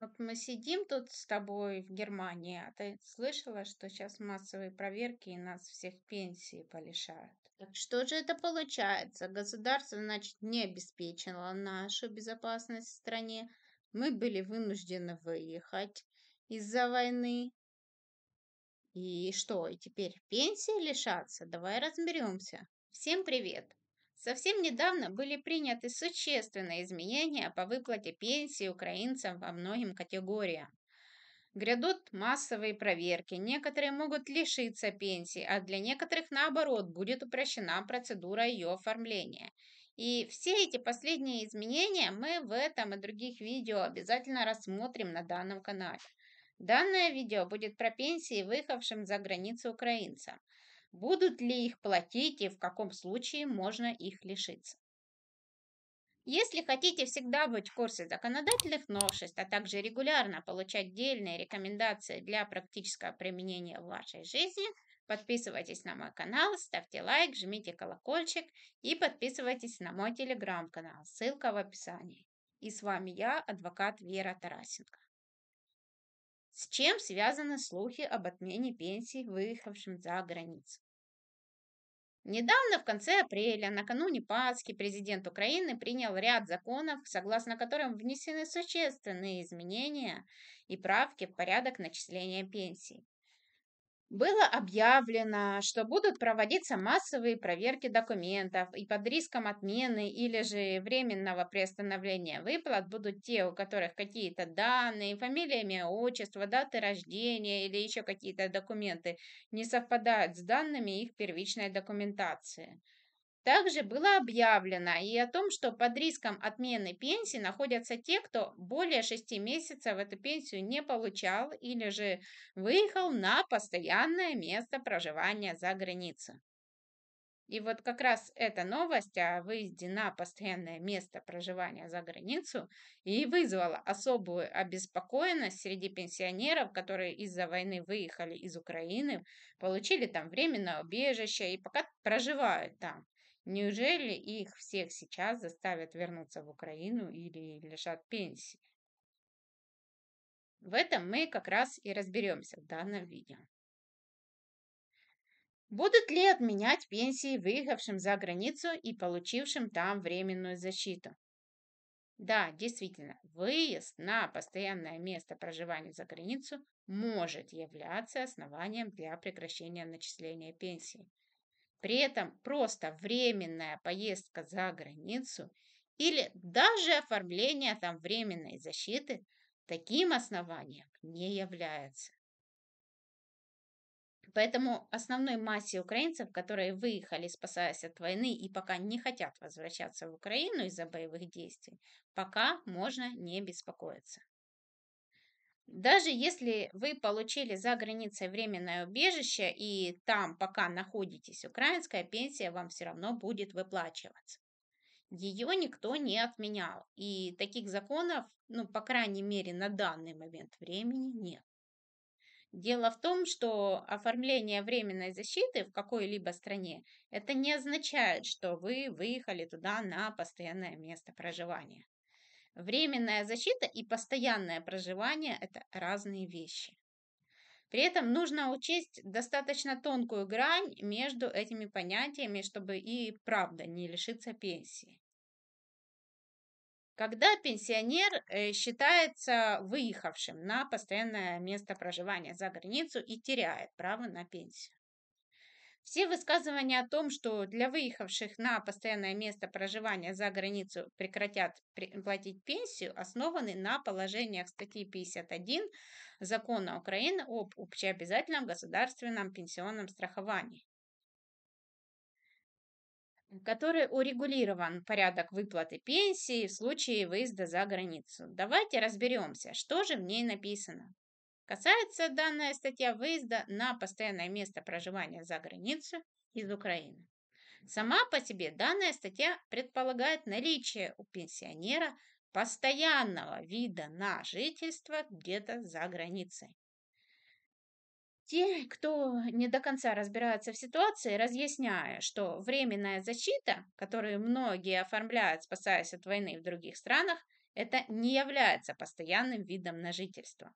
Вот мы сидим тут с тобой в Германии, а ты слышала, что сейчас массовые проверки и нас всех пенсии полишают. Так что же это получается? Государство, значит, не обеспечило нашу безопасность в стране. Мы были вынуждены выехать из-за войны. И что, и теперь пенсии лишаться? Давай разберемся. Всем привет! Совсем недавно были приняты существенные изменения по выплате пенсии украинцам во многим категориям. Грядут массовые проверки, некоторые могут лишиться пенсии, а для некоторых, наоборот, будет упрощена процедура ее оформления. И все эти последние изменения мы в этом и других видео обязательно рассмотрим на данном канале. Данное видео будет про пенсии выехавшим за границу украинцам будут ли их платить и в каком случае можно их лишиться. Если хотите всегда быть в курсе законодательных новшеств, а также регулярно получать дельные рекомендации для практического применения в вашей жизни, подписывайтесь на мой канал, ставьте лайк, жмите колокольчик и подписывайтесь на мой телеграм-канал, ссылка в описании. И с вами я, адвокат Вера Тарасенко. С чем связаны слухи об отмене пенсий выехавшим за границу? Недавно, в конце апреля, накануне Пасхи, президент Украины принял ряд законов, согласно которым внесены существенные изменения и правки в порядок начисления пенсий было объявлено, что будут проводиться массовые проверки документов, и под риском отмены или же временного приостановления выплат будут те, у которых какие-то данные, фамилия, имя, отчество, даты рождения или еще какие-то документы не совпадают с данными их первичной документации. Также было объявлено и о том, что под риском отмены пенсии находятся те, кто более 6 месяцев эту пенсию не получал или же выехал на постоянное место проживания за границу. И вот как раз эта новость о выезде на постоянное место проживания за границу и вызвала особую обеспокоенность среди пенсионеров, которые из-за войны выехали из Украины, получили там временное убежище и пока проживают там. Неужели их всех сейчас заставят вернуться в Украину или лишат пенсии? В этом мы как раз и разберемся в данном видео. Будут ли отменять пенсии выехавшим за границу и получившим там временную защиту? Да, действительно, выезд на постоянное место проживания за границу может являться основанием для прекращения начисления пенсии. При этом просто временная поездка за границу или даже оформление там временной защиты таким основанием не является. Поэтому основной массе украинцев, которые выехали, спасаясь от войны и пока не хотят возвращаться в Украину из-за боевых действий, пока можно не беспокоиться. Даже если вы получили за границей временное убежище и там пока находитесь, украинская пенсия вам все равно будет выплачиваться. Ее никто не отменял, и таких законов, ну, по крайней мере, на данный момент времени нет. Дело в том, что оформление временной защиты в какой-либо стране, это не означает, что вы выехали туда на постоянное место проживания. Временная защита и постоянное проживание – это разные вещи. При этом нужно учесть достаточно тонкую грань между этими понятиями, чтобы и правда не лишиться пенсии. Когда пенсионер э, считается выехавшим на постоянное место проживания за границу и теряет право на пенсию. Все высказывания о том, что для выехавших на постоянное место проживания за границу прекратят платить пенсию, основаны на положениях статьи 51 Закона Украины об общеобязательном государственном пенсионном страховании в которой урегулирован порядок выплаты пенсии в случае выезда за границу. Давайте разберемся, что же в ней написано. Касается данная статья выезда на постоянное место проживания за границу из Украины. Сама по себе данная статья предполагает наличие у пенсионера постоянного вида на жительство где-то за границей. Те, кто не до конца разбирается в ситуации, разъясняя, что временная защита, которую многие оформляют, спасаясь от войны в других странах, это не является постоянным видом на жительство.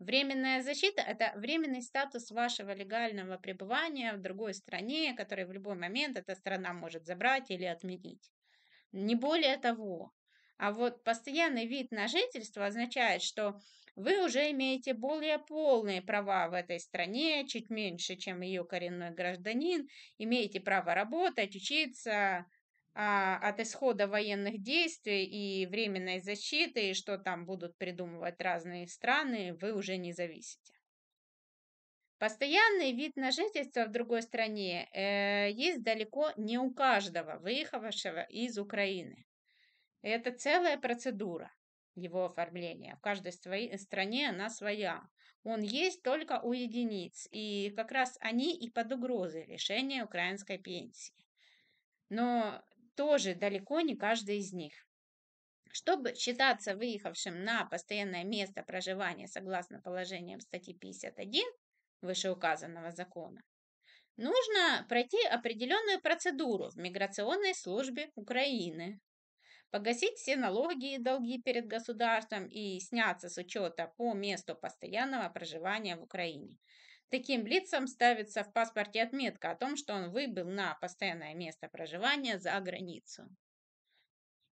Временная защита – это временный статус вашего легального пребывания в другой стране, который в любой момент эта страна может забрать или отменить. Не более того. А вот постоянный вид на жительство означает, что вы уже имеете более полные права в этой стране, чуть меньше, чем ее коренной гражданин, имеете право работать, учиться, а, от исхода военных действий и временной защиты, и что там будут придумывать разные страны, вы уже не зависите. Постоянный вид на жительство в другой стране э, есть далеко не у каждого выехавшего из Украины. Это целая процедура его оформления. В каждой своей стране она своя. Он есть только у единиц, и как раз они и под угрозой лишения украинской пенсии. Но тоже далеко не каждый из них. Чтобы считаться выехавшим на постоянное место проживания согласно положениям статьи 51 вышеуказанного закона, нужно пройти определенную процедуру в миграционной службе Украины, погасить все налоги и долги перед государством и сняться с учета по месту постоянного проживания в Украине. Таким лицам ставится в паспорте отметка о том, что он выбыл на постоянное место проживания за границу.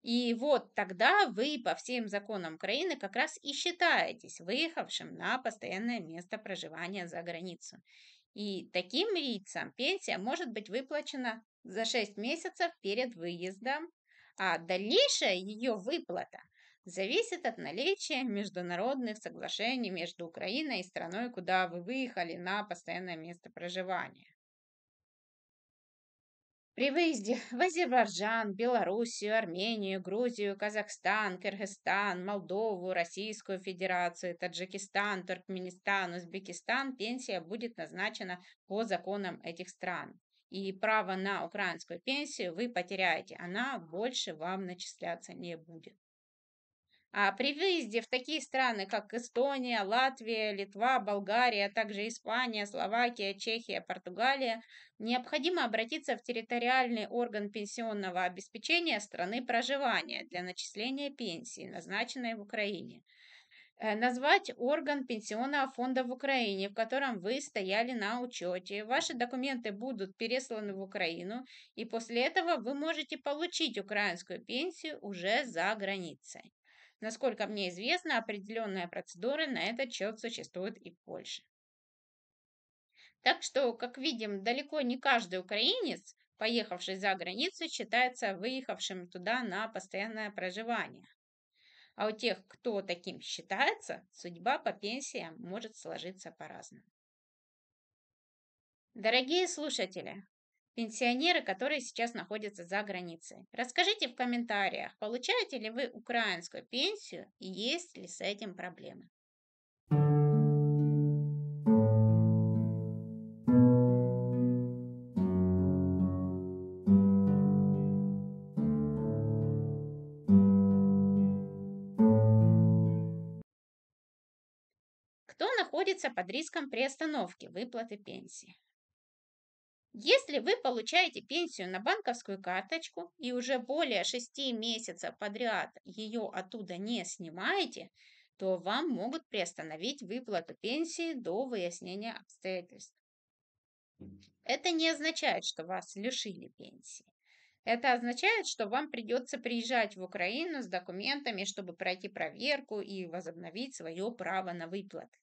И вот тогда вы по всем законам Украины как раз и считаетесь выехавшим на постоянное место проживания за границу. И таким лицам пенсия может быть выплачена за 6 месяцев перед выездом, а дальнейшая ее выплата – зависит от наличия международных соглашений между Украиной и страной, куда вы выехали на постоянное место проживания. При выезде в Азербайджан, Белоруссию, Армению, Грузию, Казахстан, Кыргызстан, Молдову, Российскую Федерацию, Таджикистан, Туркменистан, Узбекистан пенсия будет назначена по законам этих стран. И право на украинскую пенсию вы потеряете, она больше вам начисляться не будет. А при выезде в такие страны, как Эстония, Латвия, Литва, Болгария, а также Испания, Словакия, Чехия, Португалия, необходимо обратиться в территориальный орган пенсионного обеспечения страны проживания для начисления пенсии, назначенной в Украине. Э, назвать орган пенсионного фонда в Украине, в котором вы стояли на учете. Ваши документы будут пересланы в Украину, и после этого вы можете получить украинскую пенсию уже за границей. Насколько мне известно, определенная процедура на этот счет существует и в Польше. Так что, как видим, далеко не каждый украинец, поехавший за границу, считается выехавшим туда на постоянное проживание. А у тех, кто таким считается, судьба по пенсиям может сложиться по-разному. Дорогие слушатели, пенсионеры, которые сейчас находятся за границей. Расскажите в комментариях, получаете ли вы украинскую пенсию и есть ли с этим проблемы. Кто находится под риском приостановки выплаты пенсии. Если вы получаете пенсию на банковскую карточку и уже более 6 месяцев подряд ее оттуда не снимаете, то вам могут приостановить выплату пенсии до выяснения обстоятельств. Это не означает, что вас лишили пенсии. Это означает, что вам придется приезжать в Украину с документами, чтобы пройти проверку и возобновить свое право на выплаты.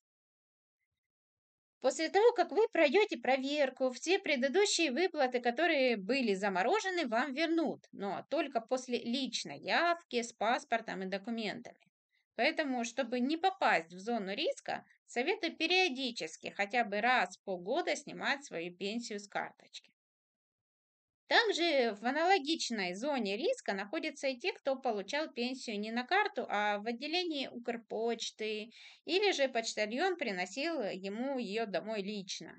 После того, как вы пройдете проверку, все предыдущие выплаты, которые были заморожены, вам вернут, но только после личной явки с паспортом и документами. Поэтому, чтобы не попасть в зону риска, советую периодически, хотя бы раз в полгода снимать свою пенсию с карточки. Также в аналогичной зоне риска находятся и те, кто получал пенсию не на карту, а в отделении Укрпочты, или же почтальон приносил ему ее домой лично.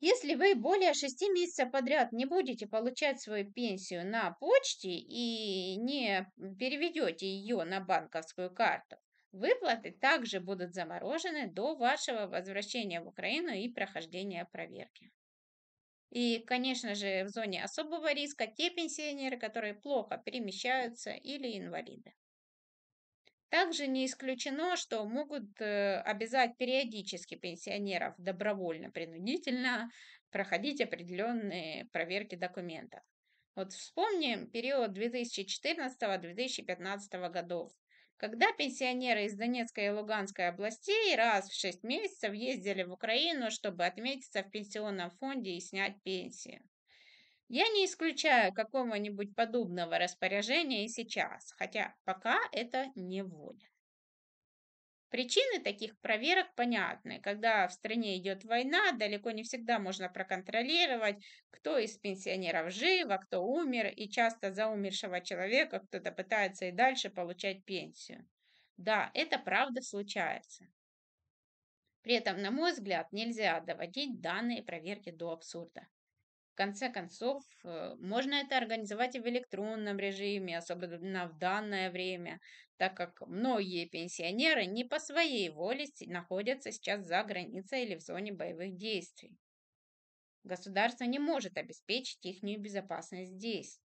Если вы более 6 месяцев подряд не будете получать свою пенсию на почте и не переведете ее на банковскую карту, выплаты также будут заморожены до вашего возвращения в Украину и прохождения проверки. И, конечно же, в зоне особого риска те пенсионеры, которые плохо перемещаются или инвалиды. Также не исключено, что могут э, обязать периодически пенсионеров добровольно-принудительно проходить определенные проверки документов. Вот вспомним период 2014-2015 годов когда пенсионеры из Донецкой и Луганской областей раз в шесть месяцев ездили в Украину, чтобы отметиться в пенсионном фонде и снять пенсию. Я не исключаю какого-нибудь подобного распоряжения и сейчас, хотя пока это не вводят. Причины таких проверок понятны. Когда в стране идет война, далеко не всегда можно проконтролировать, кто из пенсионеров жив, а кто умер, и часто за умершего человека кто-то пытается и дальше получать пенсию. Да, это правда случается. При этом, на мой взгляд, нельзя доводить данные проверки до абсурда. В конце концов, э, можно это организовать и в электронном режиме, особенно в данное время, так как многие пенсионеры не по своей воле находятся сейчас за границей или в зоне боевых действий. Государство не может обеспечить их безопасность здесь.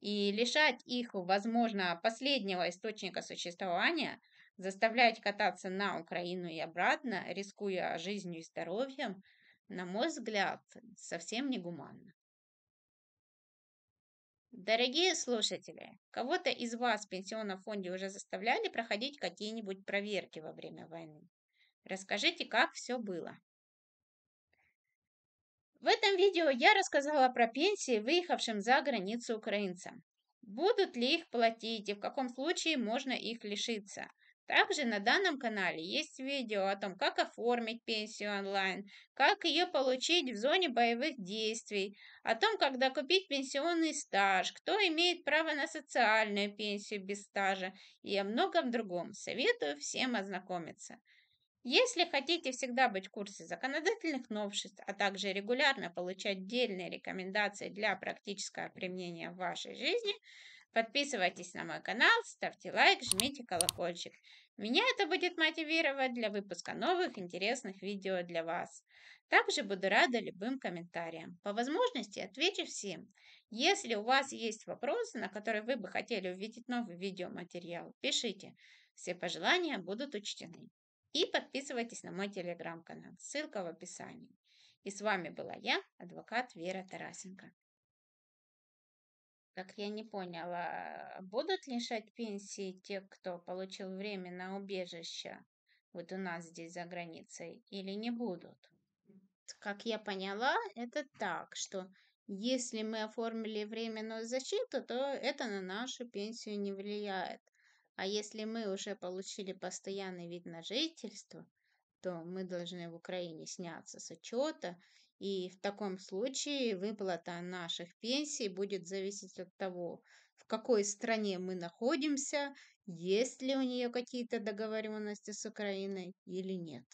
И лишать их, возможно, последнего источника существования, заставлять кататься на Украину и обратно, рискуя жизнью и здоровьем – на мой взгляд, совсем не гуманно. Дорогие слушатели, кого-то из вас в пенсионном фонде уже заставляли проходить какие-нибудь проверки во время войны? Расскажите, как все было. В этом видео я рассказала про пенсии выехавшим за границу украинцам. Будут ли их платить и в каком случае можно их лишиться – также на данном канале есть видео о том, как оформить пенсию онлайн, как ее получить в зоне боевых действий, о том, как докупить пенсионный стаж, кто имеет право на социальную пенсию без стажа и о многом другом. Советую всем ознакомиться. Если хотите всегда быть в курсе законодательных новшеств, а также регулярно получать отдельные рекомендации для практического применения в вашей жизни – Подписывайтесь на мой канал, ставьте лайк, жмите колокольчик. Меня это будет мотивировать для выпуска новых интересных видео для вас. Также буду рада любым комментариям. По возможности отвечу всем. Если у вас есть вопросы, на которые вы бы хотели увидеть новый видеоматериал, пишите. Все пожелания будут учтены. И подписывайтесь на мой телеграм-канал. Ссылка в описании. И с вами была я, адвокат Вера Тарасенко. Так я не поняла, а, будут лишать пенсии те, кто получил время на убежище, вот у нас здесь за границей, или не будут? Как я поняла, это так, что если мы оформили временную защиту, то это на нашу пенсию не влияет. А если мы уже получили постоянный вид на жительство, то мы должны в Украине сняться с учета и в таком случае выплата наших пенсий будет зависеть от того, в какой стране мы находимся, есть ли у нее какие-то договоренности с Украиной или нет.